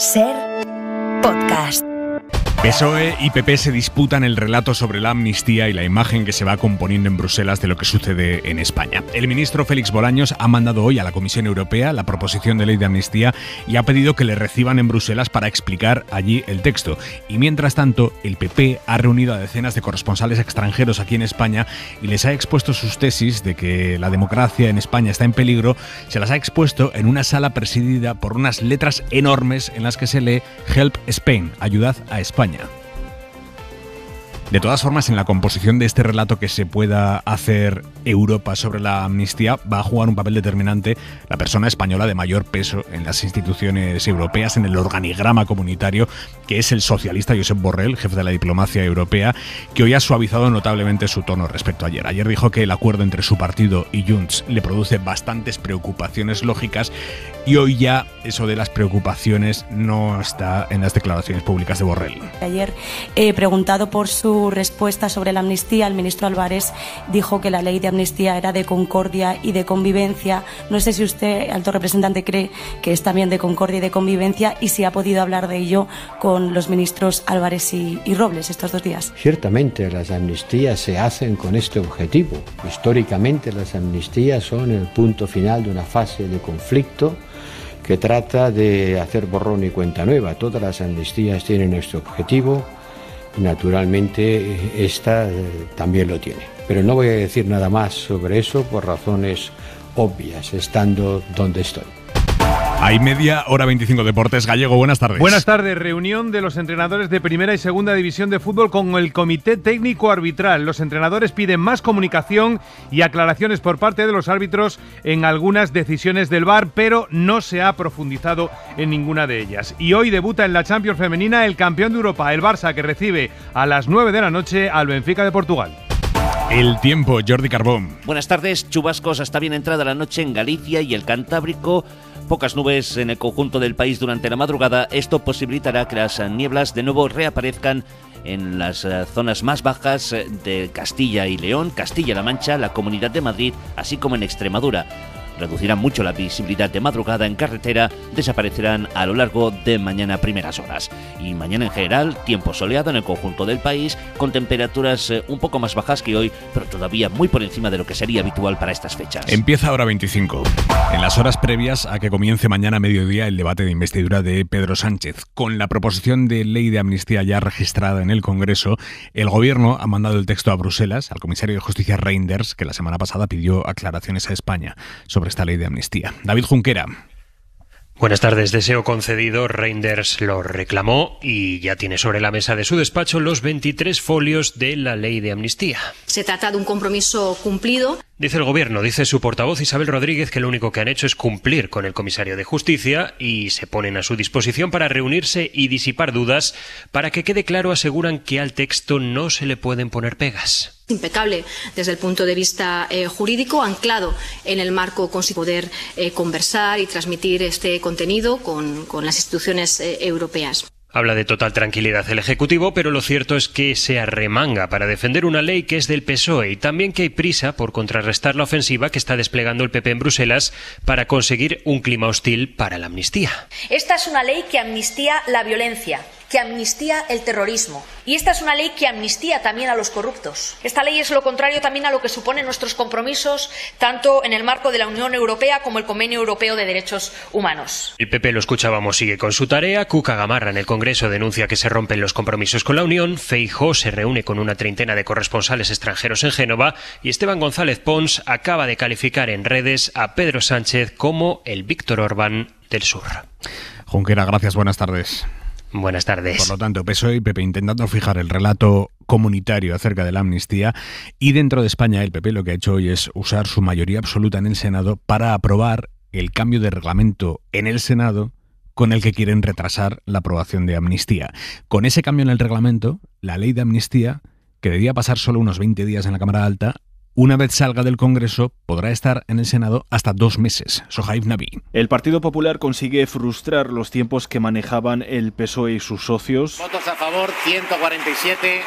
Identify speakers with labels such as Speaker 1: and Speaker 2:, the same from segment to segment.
Speaker 1: Ser podcast.
Speaker 2: PSOE y PP se disputan el relato sobre la amnistía y la imagen que se va componiendo en Bruselas de lo que sucede en España. El ministro Félix Bolaños ha mandado hoy a la Comisión Europea la proposición de ley de amnistía y ha pedido que le reciban en Bruselas para explicar allí el texto. Y mientras tanto, el PP ha reunido a decenas de corresponsales extranjeros aquí en España y les ha expuesto sus tesis de que la democracia en España está en peligro. Se las ha expuesto en una sala presidida por unas letras enormes en las que se lee Help Spain, ayudad a España. De todas formas, en la composición de este relato que se pueda hacer Europa sobre la amnistía va a jugar un papel determinante la persona española de mayor peso en las instituciones europeas, en el organigrama comunitario, que es el socialista Josep Borrell, jefe de la diplomacia europea, que hoy ha suavizado notablemente su tono respecto a ayer. Ayer dijo que el acuerdo entre su partido y Junts le produce bastantes preocupaciones lógicas y hoy ya eso de las preocupaciones no está en las declaraciones públicas de Borrell.
Speaker 3: Ayer, eh, preguntado por su respuesta sobre la amnistía, el ministro Álvarez dijo que la ley de amnistía era de concordia y de convivencia. No sé si usted, alto representante, cree que es también de concordia y de convivencia y si ha podido hablar de ello con los ministros Álvarez y, y Robles estos dos días.
Speaker 4: Ciertamente, las amnistías se hacen con este objetivo. Históricamente, las amnistías son el punto final de una fase de conflicto que trata de hacer borrón y cuenta nueva. Todas las amnistías tienen este objetivo naturalmente eh, esta eh, también lo tiene. Pero no voy a decir nada más sobre eso por razones obvias, estando donde estoy.
Speaker 2: Hay media hora 25 Deportes Gallego. Buenas tardes. Buenas
Speaker 5: tardes. Reunión de los entrenadores de Primera y Segunda División de Fútbol con el Comité Técnico Arbitral. Los entrenadores piden más comunicación y aclaraciones por parte de los árbitros en algunas decisiones del VAR, pero no se ha profundizado en ninguna de ellas. Y hoy debuta en la Champions femenina el campeón de Europa, el Barça, que recibe a las 9 de la noche
Speaker 2: al Benfica de Portugal. El tiempo, Jordi Carbón.
Speaker 1: Buenas tardes, chubascos está bien entrada la noche en Galicia y el Cantábrico pocas nubes en el conjunto del país durante la madrugada, esto posibilitará que las nieblas de nuevo reaparezcan en las eh, zonas más bajas eh, de Castilla y León, Castilla-La Mancha, la Comunidad de Madrid, así como en Extremadura reducirán mucho la visibilidad de madrugada en carretera, desaparecerán a lo largo de mañana primeras horas. Y mañana en general, tiempo soleado en el conjunto del país, con temperaturas eh, un poco más bajas que hoy, pero todavía muy por encima de lo que sería habitual para estas fechas.
Speaker 2: Empieza ahora 25, en las horas previas a que comience mañana mediodía el debate de investidura de Pedro Sánchez. Con la proposición de ley de amnistía ya registrada en el Congreso, el Gobierno ha mandado el texto a Bruselas al comisario de Justicia Reinders, que la semana pasada pidió aclaraciones a España sobre esta ley de amnistía. David Junquera.
Speaker 4: Buenas tardes. Deseo concedido. Reinders lo reclamó y ya tiene sobre la mesa de su despacho los 23 folios de la ley de amnistía.
Speaker 3: Se trata de un compromiso cumplido.
Speaker 4: Dice el gobierno, dice su portavoz Isabel Rodríguez que lo único que han hecho es cumplir con el comisario de justicia y se ponen a su disposición para reunirse y disipar dudas para que quede claro aseguran que al texto no se le pueden poner pegas
Speaker 3: impecable desde el punto de vista eh, jurídico, anclado en el marco con poder eh, conversar y transmitir este contenido con, las instituciones
Speaker 1: eh, europeas.
Speaker 4: Habla de total tranquilidad el Ejecutivo, pero lo cierto es que se arremanga para defender una ley que es del PSOE y también que hay prisa por contrarrestar la ofensiva que está desplegando el PP en Bruselas para conseguir un clima hostil para la amnistía.
Speaker 1: Esta es una ley que amnistía la violencia, que amnistía el terrorismo. Y esta es una ley que amnistía también a los corruptos. Esta ley es lo contrario también a lo que suponen nuestros compromisos, tanto en el marco de la Unión Europea como el Convenio Europeo de Derechos Humanos.
Speaker 4: El PP lo escuchábamos, sigue con su tarea. Cuca Gamarra en el Congreso denuncia que se rompen los compromisos con la Unión. Feijó se reúne con una treintena de corresponsales extranjeros en Génova. Y Esteban González Pons acaba de calificar en redes a Pedro Sánchez como el Víctor Orbán del Sur.
Speaker 2: Junquera, gracias, buenas tardes.
Speaker 4: Buenas tardes. Por lo
Speaker 2: tanto, PSOE y PP intentando fijar el relato comunitario acerca de la amnistía y dentro de España el PP lo que ha hecho hoy es usar su mayoría absoluta en el Senado para aprobar el cambio de reglamento en el Senado con el que quieren retrasar la aprobación de amnistía. Con ese cambio en el reglamento, la ley de amnistía, que debía pasar solo unos 20 días en la Cámara Alta, una vez salga del Congreso, podrá estar en el Senado hasta dos meses. Sohaib Nabi.
Speaker 5: El Partido Popular consigue frustrar los tiempos que manejaban el PSOE y sus socios.
Speaker 2: Votos a favor, 147.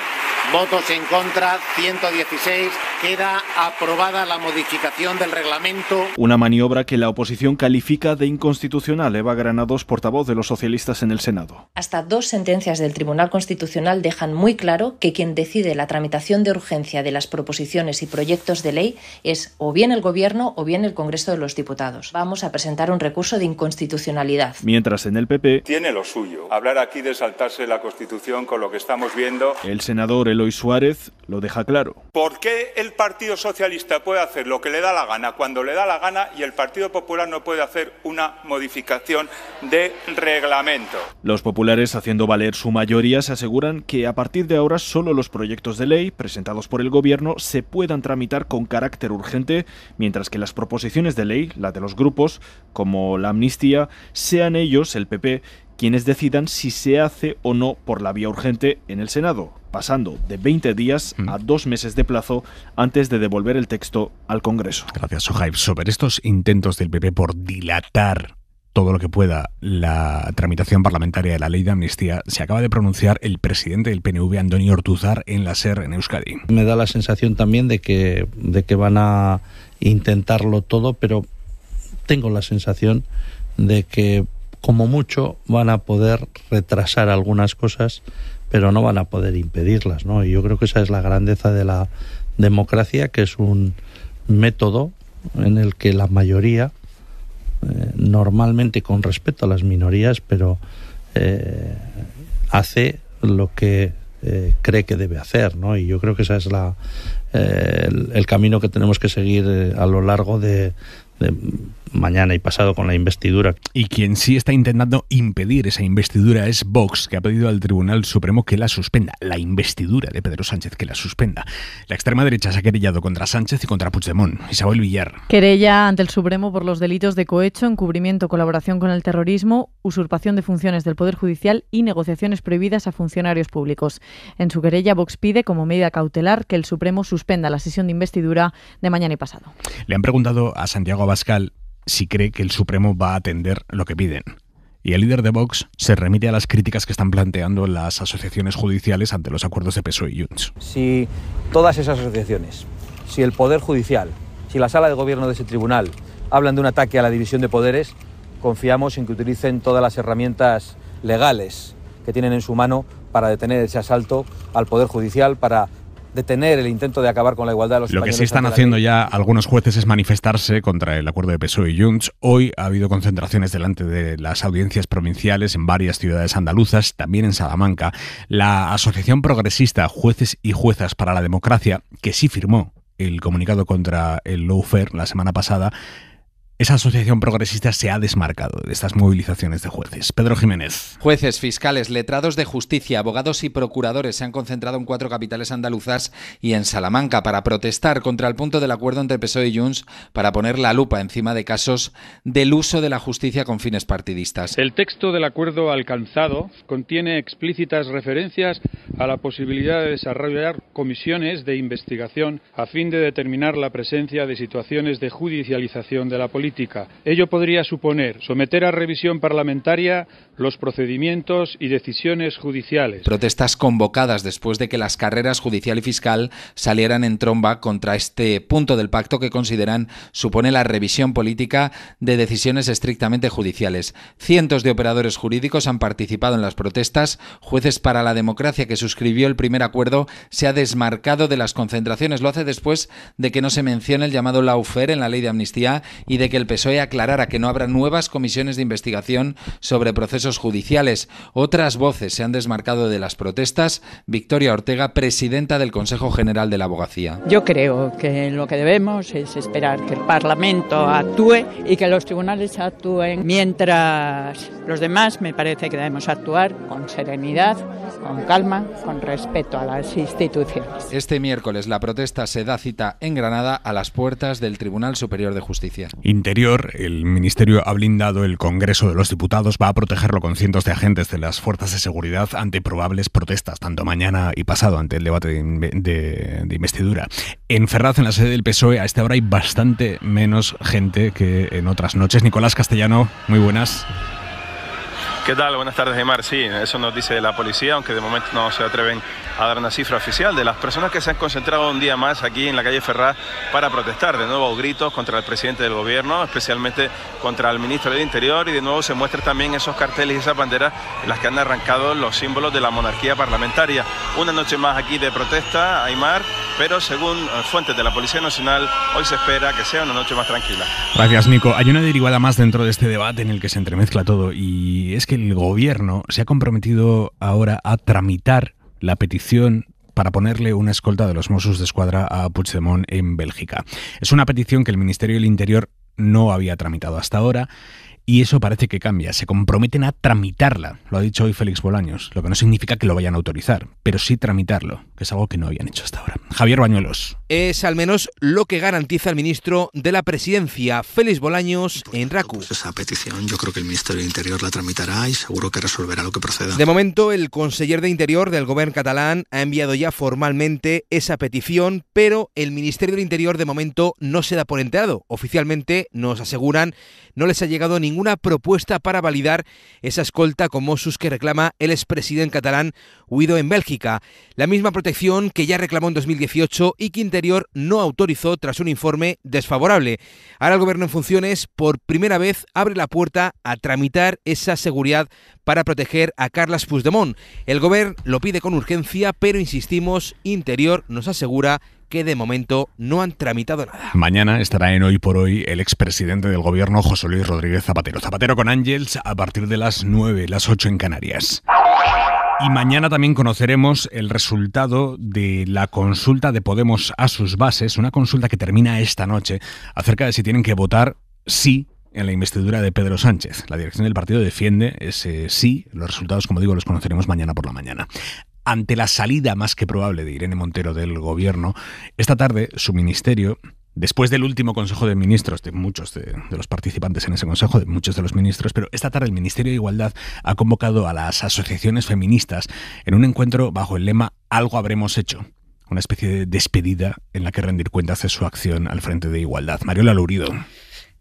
Speaker 2: Votos en contra, 116. Queda aprobada la modificación del reglamento.
Speaker 5: Una maniobra que la oposición califica de inconstitucional. Eva Granados, portavoz de los socialistas en el Senado.
Speaker 1: Hasta dos sentencias del Tribunal Constitucional dejan muy claro que quien decide la tramitación de urgencia de las proposiciones y proyectos proyectos de ley es o bien el Gobierno o bien el Congreso de los Diputados. Vamos a presentar un recurso de inconstitucionalidad.
Speaker 5: Mientras en el PP tiene lo suyo. Hablar aquí de saltarse la Constitución con lo que estamos viendo. El
Speaker 1: senador Eloy Suárez
Speaker 5: lo deja claro. ¿Por qué el Partido Socialista puede hacer lo que le da la gana cuando le da la gana y el Partido Popular no puede hacer una modificación de reglamento? Los populares, haciendo valer su mayoría, se aseguran que a partir de ahora solo los proyectos de ley presentados por el Gobierno se puedan tramitar con carácter urgente, mientras que las proposiciones de ley, la de los grupos, como la amnistía, sean ellos, el PP, quienes decidan si se hace o no por la vía urgente en el Senado, pasando de 20 días mm. a dos meses de plazo antes de devolver el texto al Congreso.
Speaker 2: Gracias, Sobre estos intentos del PP por dilatar todo lo que pueda la tramitación parlamentaria de la ley de amnistía, se acaba de pronunciar el presidente del PNV, Antonio Ortuzar, en la SER en Euskadi.
Speaker 5: Me da la sensación también de que, de que van a intentarlo todo, pero tengo la sensación de que como mucho van a poder retrasar algunas cosas, pero no van a poder impedirlas, ¿no? Y yo creo que esa es la grandeza de la democracia, que es un método en el que la mayoría eh, normalmente con respeto a las minorías, pero eh, hace lo que eh, cree que debe hacer, ¿no? Y yo creo que esa es la, el, camino que tenemos que seguir a lo largo de mañana y pasado con la investidura.
Speaker 2: Y quien sí está intentando impedir esa investidura es Vox, que ha pedido al Tribunal Supremo que la suspenda, la investidura de Pedro Sánchez que la suspenda. La extrema derecha se ha querellado contra Sánchez y contra Puigdemont. Isabel Villar.
Speaker 3: Querella ante el Supremo por los delitos de cohecho, encubrimiento, colaboración con el terrorismo, usurpación de funciones del Poder Judicial y negociaciones prohibidas a funcionarios públicos. En su querella, Vox pide como medida cautelar que el Supremo suspenda la sesión de investidura de mañana y pasado.
Speaker 2: Le han preguntado a Santiago Abascal si cree que el Supremo va a atender lo que piden. Y el líder de Vox se remite a las críticas que están planteando las asociaciones judiciales ante los acuerdos de PSOE y Junts.
Speaker 4: Si
Speaker 3: todas esas asociaciones, si el Poder Judicial, si la sala de gobierno de ese tribunal hablan de un ataque a la división de poderes, confiamos en que utilicen todas las herramientas legales que tienen en su mano para detener ese asalto al Poder Judicial, para detener el intento de acabar con la igualdad de los Lo que sí están haciendo
Speaker 2: ya algunos jueces es manifestarse contra el acuerdo de PSOE y Junts. Hoy ha habido concentraciones delante de las audiencias provinciales en varias ciudades andaluzas, también en Salamanca. La Asociación Progresista Jueces y Juezas para la Democracia, que sí firmó el comunicado contra el lawfare la semana pasada, esa asociación progresista se ha desmarcado de estas movilizaciones de jueces. Pedro Jiménez.
Speaker 3: Jueces, fiscales, letrados de justicia, abogados y procuradores se han concentrado en cuatro capitales andaluzas y en Salamanca para protestar contra el punto del acuerdo entre PSOE y Junts para poner la lupa encima de casos del uso de la justicia con fines partidistas.
Speaker 4: El texto del acuerdo alcanzado contiene explícitas referencias a la posibilidad de desarrollar comisiones de investigación a fin de determinar la presencia de situaciones de judicialización de la política. Ello podría suponer someter a revisión parlamentaria los procedimientos y decisiones judiciales.
Speaker 3: Protestas convocadas después de que las carreras judicial y fiscal salieran en tromba contra este punto del pacto que consideran supone la revisión política de decisiones estrictamente judiciales. Cientos de operadores jurídicos han participado en las protestas. Jueces para la Democracia, que suscribió el primer acuerdo, se ha desmarcado de las concentraciones. Lo hace después de que no se mencione el llamado laufer en la ley de amnistía y de que el PSOE aclarara que no habrá nuevas comisiones de investigación sobre procesos judiciales. Otras voces se han desmarcado de las protestas. Victoria Ortega, presidenta del Consejo General de la Abogacía.
Speaker 1: Yo creo que lo que debemos es esperar que el Parlamento actúe y que los tribunales actúen mientras los demás me parece que debemos actuar con serenidad, con calma, con respeto a las instituciones.
Speaker 3: Este miércoles la protesta se da cita en Granada a las puertas del Tribunal Superior de Justicia
Speaker 2: el Ministerio ha blindado el Congreso de los Diputados, va a protegerlo con cientos de agentes de las fuerzas de seguridad ante probables protestas, tanto mañana y pasado, ante el debate de, de investidura. En Ferraz, en la sede del PSOE, a esta hora hay bastante menos gente que en otras noches. Nicolás Castellano, muy buenas.
Speaker 5: ¿Qué tal? Buenas tardes, Aymar. Sí, eso nos dice la policía, aunque de momento no se atreven a dar una cifra oficial de las personas que se han concentrado un día más aquí en la calle Ferraz para protestar. De nuevo, gritos contra el presidente del gobierno, especialmente contra el ministro del Interior, y de nuevo se muestran también esos carteles y esas banderas en las que han arrancado los símbolos de la monarquía parlamentaria. Una noche más aquí de protesta, Aymar pero según eh, fuentes de la Policía Nacional, hoy se espera que sea una noche más tranquila.
Speaker 2: Gracias, Nico. Hay una derivada más dentro de este debate en el que se entremezcla todo y es que el gobierno se ha comprometido ahora a tramitar la petición para ponerle una escolta de los Mossos de Escuadra a Puigdemont en Bélgica. Es una petición que el Ministerio del Interior no había tramitado hasta ahora y eso parece que cambia. Se comprometen a tramitarla, lo ha dicho hoy Félix Bolaños, lo que no significa que lo vayan a autorizar, pero sí tramitarlo que es algo que no habían hecho hasta ahora. Javier Bañuelos.
Speaker 3: Es al menos lo que garantiza el ministro de la Presidencia, Félix Bolaños, en RACU. Pues esa petición yo creo que el Ministerio del Interior la tramitará y seguro que resolverá lo que proceda. De momento, el conseller de Interior del Gobierno catalán ha enviado ya formalmente esa petición, pero el Ministerio del Interior de momento no se da por enterado. Oficialmente, nos aseguran, no les ha llegado ninguna propuesta para validar esa escolta como sus que reclama el expresidente catalán huido en Bélgica. La misma protección que ya reclamó en 2018 y que Interior no autorizó tras un informe desfavorable. Ahora el Gobierno en funciones por primera vez abre la puerta a tramitar esa seguridad para proteger a Carlas Puigdemont. El Gobierno lo pide con urgencia, pero insistimos, Interior nos asegura que de momento no han tramitado nada.
Speaker 2: Mañana estará en Hoy por Hoy el expresidente del gobierno José Luis Rodríguez Zapatero. Zapatero con Ángels a partir de las 9, las 8 en Canarias. Y mañana también conoceremos el resultado de la consulta de Podemos a sus bases, una consulta que termina esta noche, acerca de si tienen que votar sí en la investidura de Pedro Sánchez. La dirección del partido defiende ese sí. Los resultados, como digo, los conoceremos mañana por la mañana. Ante la salida más que probable de Irene Montero del gobierno, esta tarde su ministerio después del último Consejo de Ministros, de muchos de, los participantes en ese Consejo, de muchos de los ministros, pero esta tarde el Ministerio de Igualdad ha convocado a las asociaciones feministas en un encuentro bajo el lema Algo habremos hecho. Una especie de despedida en la que rendir cuentas de su acción al frente de igualdad. Mariola Lurido.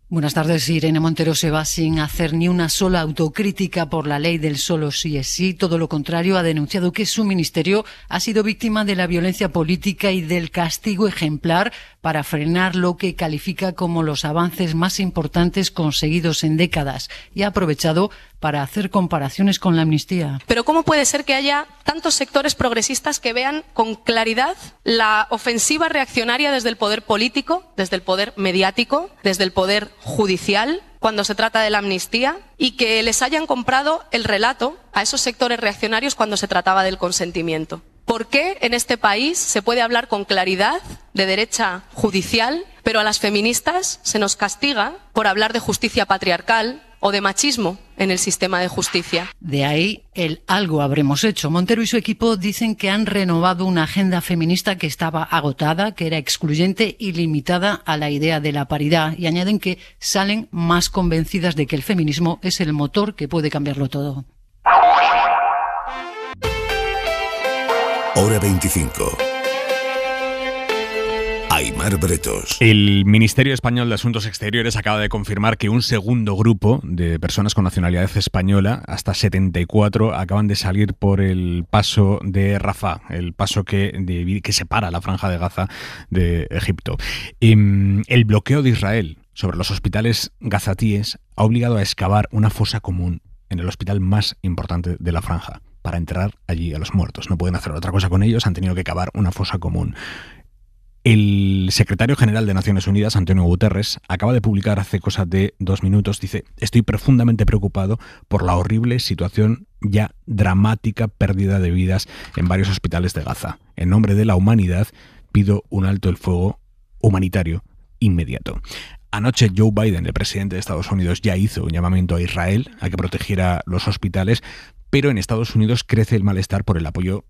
Speaker 6: Buenas tardes. Irene Montero se va sin hacer ni una sola autocrítica por la ley del solo sí es sí. Todo lo contrario, ha denunciado que su ministerio ha sido víctima de la violencia política y del castigo ejemplar para frenar lo que califica como los avances más importantes conseguidos en décadas y ha aprovechado para hacer comparaciones con la amnistía.
Speaker 3: Pero ¿cómo puede ser que haya tantos sectores progresistas que vean con claridad la ofensiva reaccionaria desde el poder político, desde el poder mediático, desde el poder judicial? cuando se trata de la amnistía y que les hayan comprado el relato a esos sectores reaccionarios cuando se trataba del consentimiento. ¿Por qué en este país se puede hablar con claridad de derecha judicial, pero a las feministas se nos castiga por hablar de justicia patriarcal o de machismo en el sistema de justicia?
Speaker 6: De ahí el algo habremos hecho. Montero y su equipo dicen que han renovado una agenda feminista que estaba agotada, que era excluyente y limitada a la idea de la paridad y añaden que salen más convencidas de que el feminismo es el motor que puede cambiarlo todo.
Speaker 2: Hora 25. Aymar Bretos. El Ministerio Español de Asuntos Exteriores acaba de confirmar que un segundo grupo de personas con nacionalidad española, hasta 74, acaban de salir por el paso de Rafah, el paso que, que separa la franja de Gaza de Egipto. Em, el bloqueo de Israel sobre los hospitales gazatíes ha obligado a excavar una fosa común en el hospital más importante de la franja para enterrar allí a los muertos. No pueden hacer otra cosa con ellos, han tenido que cavar una fosa común. El secretario general de Naciones Unidas, Antonio Guterres, acaba de publicar hace cosa de dos minutos, dice, estoy profundamente preocupado por la horrible situación ya dramática pérdida de vidas en varios hospitales de Gaza. En nombre de la humanidad, pido un alto el fuego humanitario inmediato. Anoche Joe Biden, el presidente de Estados Unidos, ya hizo un llamamiento a Israel a que protegiera los hospitales, pero en Estados Unidos crece el malestar por el apoyo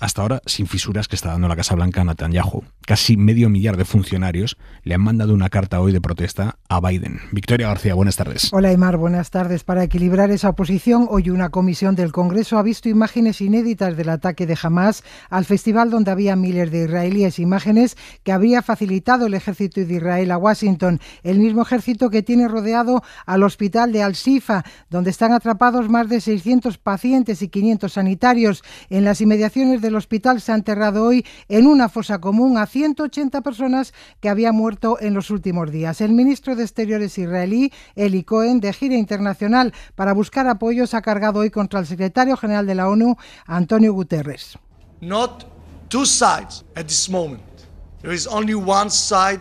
Speaker 2: hasta ahora sin fisuras que está dando la Casa Blanca a Netanyahu. Casi medio millar de funcionarios le han mandado una carta hoy de protesta a Biden.
Speaker 6: Victoria García, buenas tardes. Hola, Emar, buenas tardes. Para equilibrar esa oposición, hoy una comisión del Congreso ha visto imágenes inéditas del ataque de Hamas al festival donde había miles de israelíes, imágenes que habría facilitado el ejército de Israel a Washington, el mismo ejército que tiene rodeado al hospital de Al-Shifa, donde están atrapados más de 600 pacientes y 500 sanitarios en las inmediaciones de el hospital se ha enterrado hoy en una fosa común a 180 personas que había muerto en los últimos días. El ministro de Exteriores israelí, Eli Cohen, de gira internacional para buscar apoyos, ha cargado hoy contra el secretario general de la ONU, Antonio Guterres.
Speaker 2: Not two sides at this
Speaker 1: moment.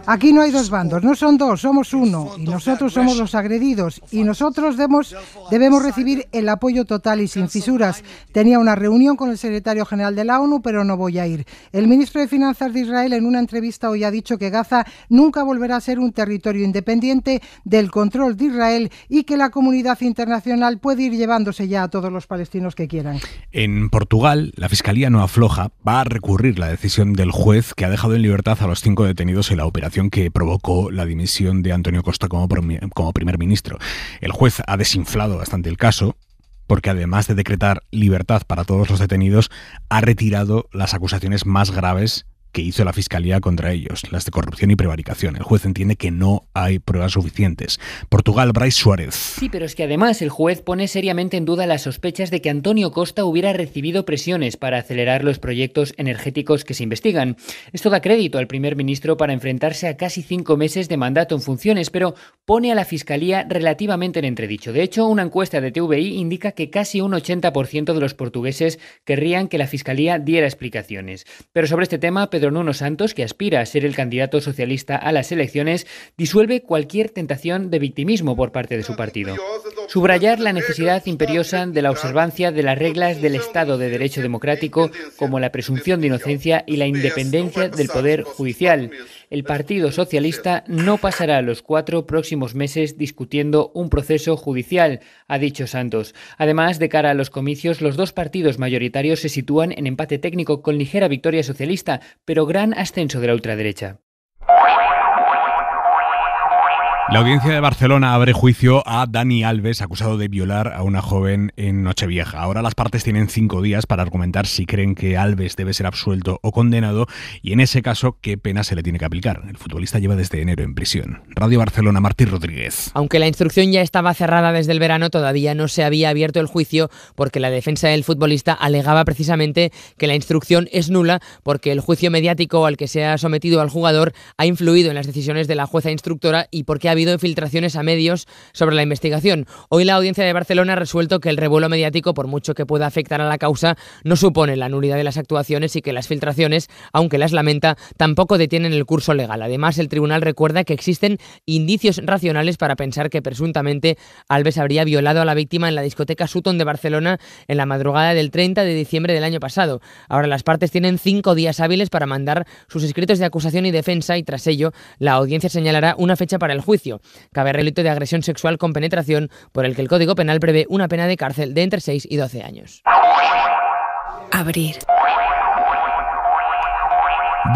Speaker 6: Aquí no hay dos bandos, no son dos, somos uno. Y nosotros somos los agredidos. Y nosotros debemos, debemos recibir el apoyo total y sin fisuras. Tenía una reunión con el secretario general de la ONU, pero no voy a ir. El ministro de Finanzas de Israel en una entrevista hoy ha dicho que Gaza nunca volverá a ser un territorio independiente del control de Israel y que la comunidad internacional puede ir llevándose ya a todos los palestinos que quieran.
Speaker 2: En Portugal, la Fiscalía no afloja, va a recurrir la decisión del juez que ha dejado en libertad a los cinco detenidos en la operación que provocó la dimisión de Antonio Costa como, como primer ministro. El juez ha desinflado bastante el caso, porque además de decretar libertad para todos los detenidos, ha retirado las acusaciones más graves que hizo la Fiscalía contra ellos, las de corrupción y prevaricación. El juez entiende que no hay pruebas suficientes. Portugal, Bryce Suárez. Sí,
Speaker 1: pero es que además el juez pone seriamente en duda las sospechas de que Antonio Costa hubiera recibido presiones para acelerar los proyectos energéticos que se investigan. Esto da crédito al primer ministro para enfrentarse a casi cinco meses de mandato en funciones, pero pone a la Fiscalía relativamente en entredicho. De hecho, una encuesta de TVI indica que casi un 80% de los portugueses querrían que la Fiscalía diera explicaciones. Pero sobre este tema, Pedro Nuno Santos, que aspira a ser el candidato socialista a las elecciones, disuelve cualquier tentación de victimismo por parte de su partido. Subrayar la necesidad imperiosa de la observancia de las reglas del Estado de Derecho Democrático, como la presunción de inocencia y la independencia del Poder Judicial, el Partido Socialista no pasará los cuatro próximos meses discutiendo un proceso judicial, ha dicho Santos. Además, de cara a los comicios, los dos partidos mayoritarios se sitúan en empate técnico con ligera victoria socialista, pero gran ascenso de la ultraderecha.
Speaker 2: La audiencia de Barcelona abre juicio a Dani Alves, acusado de violar a una joven en Nochevieja. Ahora las partes tienen cinco días para argumentar si creen que Alves debe ser absuelto o condenado y en ese caso qué pena se le tiene que aplicar. El futbolista lleva desde enero en prisión. Radio Barcelona, Martín Rodríguez.
Speaker 1: Aunque la instrucción ya estaba cerrada desde el verano, todavía no se había abierto el juicio porque la defensa del futbolista alegaba precisamente que la instrucción es nula porque el juicio mediático al que se ha sometido al jugador ha influido en las decisiones de la jueza instructora y porque ha habido filtraciones a medios sobre la investigación. Hoy la audiencia de Barcelona ha resuelto que el revuelo mediático, por mucho que pueda afectar a la causa, no supone la nulidad de las actuaciones y que las filtraciones, aunque las lamenta, tampoco detienen el curso legal. Además, el tribunal recuerda que existen indicios racionales para pensar que presuntamente Alves habría violado a la víctima en la discoteca Sutton de Barcelona en la madrugada del 30 de diciembre del año pasado. Ahora las partes tienen cinco días hábiles para mandar sus escritos de acusación y defensa y tras ello la audiencia señalará una fecha para el juicio. Cabe delito de agresión sexual con penetración, por el que el Código Penal prevé una pena de cárcel de entre 6 y 12 años. Abrir.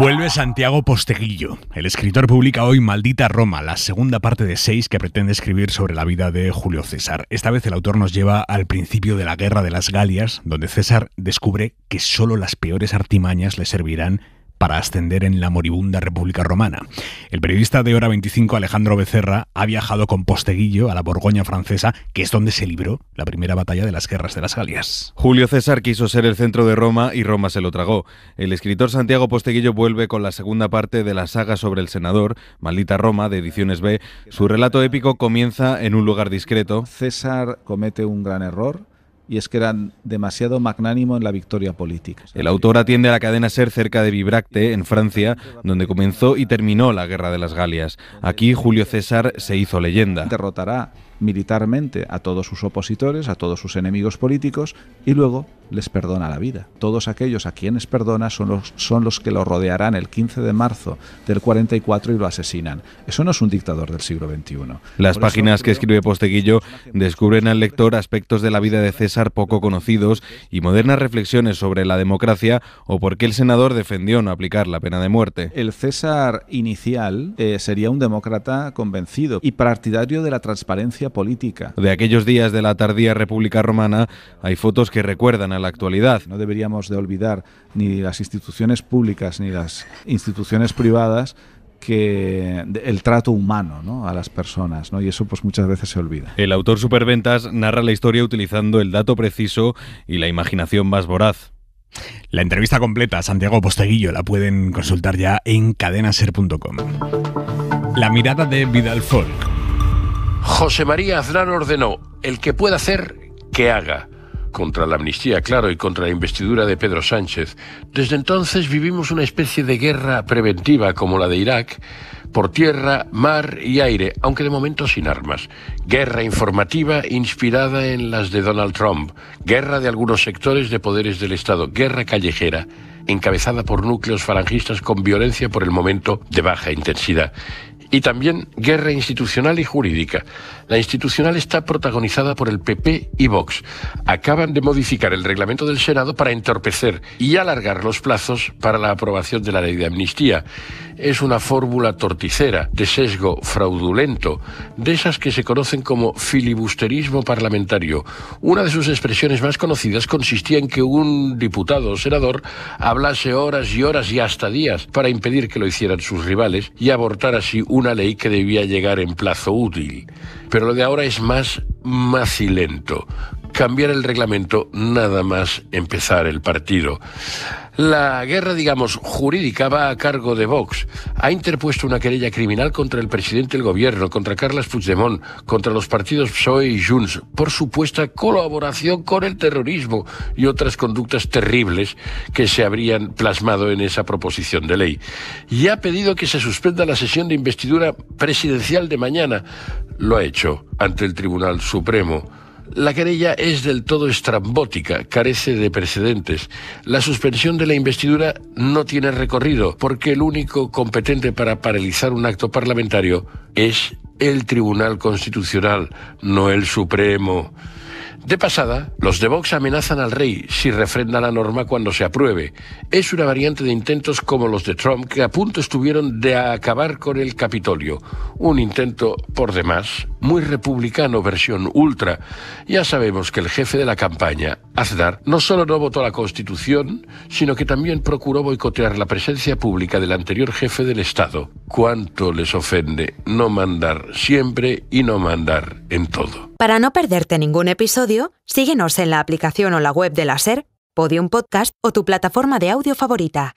Speaker 2: Vuelve Santiago Posteguillo. El escritor publica hoy Maldita Roma, la segunda parte de seis que pretende escribir sobre la vida de Julio César. Esta vez el autor nos lleva al principio de la Guerra de las Galias, donde César descubre que solo las peores artimañas le servirán para ascender en la moribunda República Romana. El periodista de Hora 25, Alejandro Becerra, ha viajado con Posteguillo a la Borgoña francesa, que es donde se libró la primera batalla de las guerras de las Galias.
Speaker 5: Julio César quiso ser el centro de Roma y Roma se lo tragó. El escritor Santiago Posteguillo vuelve con la segunda parte de la saga sobre el senador, Maldita Roma, de Ediciones B. Su relato épico comienza en un lugar discreto. César comete un gran error y es que eran demasiado magnánimo en la victoria política. El autor atiende a la cadena SER cerca de Vibracte, en Francia, donde comenzó y terminó la Guerra de las Galias. Aquí Julio César se hizo leyenda. Derrotará militarmente a todos sus opositores, a todos sus enemigos políticos, y luego les perdona la vida. Todos aquellos a quienes perdona son los, son los que lo rodearán el 15 de marzo del 44 y lo asesinan. Eso no es un dictador del siglo XXI. Las páginas que escribe Posteguillo descubren al lector aspectos de la vida de César poco conocidos y modernas reflexiones sobre la democracia o por qué el senador defendió no aplicar la pena de muerte. El César inicial eh, sería un demócrata convencido y partidario de la transparencia política. De aquellos días de la tardía República Romana hay fotos que recuerdan a la actualidad. No deberíamos de olvidar ni las instituciones públicas ni las instituciones privadas que el trato humano a las personas, y eso pues muchas veces se olvida.
Speaker 2: El autor Superventas narra la historia utilizando el dato preciso y la imaginación más voraz. La entrevista completa a Santiago Posteguillo la pueden consultar ya en cadenaser.com. La mirada de Vidal Folk
Speaker 7: José María Aznar ordenó, el que pueda hacer, que haga contra la amnistía, claro, y contra la investidura de Pedro Sánchez. Desde entonces vivimos una especie de guerra preventiva como la de Irak, por tierra, mar y aire, aunque de momento sin armas. Guerra informativa inspirada en las de Donald Trump, guerra de algunos sectores de poderes del Estado, guerra callejera encabezada por núcleos falangistas con violencia por el momento de baja intensidad y también guerra institucional y jurídica. La institucional está protagonizada por el PP y Vox. Acaban de modificar el reglamento del Senado para entorpecer y alargar los plazos para la aprobación de la ley de amnistía es una fórmula torticera, de sesgo fraudulento, de esas que se conocen como filibusterismo parlamentario. Una de sus expresiones más conocidas consistía en que un diputado o senador hablase horas y horas y hasta días para impedir que lo hicieran sus rivales y abortar así una ley que debía llegar en plazo útil. Pero lo de ahora es más macilento, cambiar el reglamento nada más empezar el partido. La guerra, digamos, jurídica va a cargo de Vox. Ha interpuesto una querella criminal contra el presidente del gobierno, contra Carles Puigdemont, contra los partidos PSOE y Junts, por supuesta colaboración con el terrorismo y otras conductas terribles que se habrían plasmado en esa proposición de ley. Y ha pedido que se suspenda la sesión de investidura presidencial de mañana. Lo ha hecho ante el Tribunal Supremo. La querella es del todo estrambótica, carece de precedentes. La suspensión de la investidura no tiene recorrido, porque el único competente para paralizar un acto parlamentario es el Tribunal Constitucional, no el Supremo. De pasada, los de Vox amenazan al rey si refrenda la norma cuando se apruebe. Es una variante de intentos como los de Trump que a punto estuvieron de acabar con el Capitolio. Un intento, por demás, muy republicano versión ultra. Ya sabemos que el jefe de la campaña, Aznar, no solo no votó la Constitución, sino que también procuró boicotear la presencia pública del anterior jefe del Estado. ¿Cuánto les ofende no mandar siempre y no mandar en todo?
Speaker 1: Para no perderte ningún episodio, síguenos en la aplicación o la web de la SER, Podium Podcast o tu plataforma de audio favorita.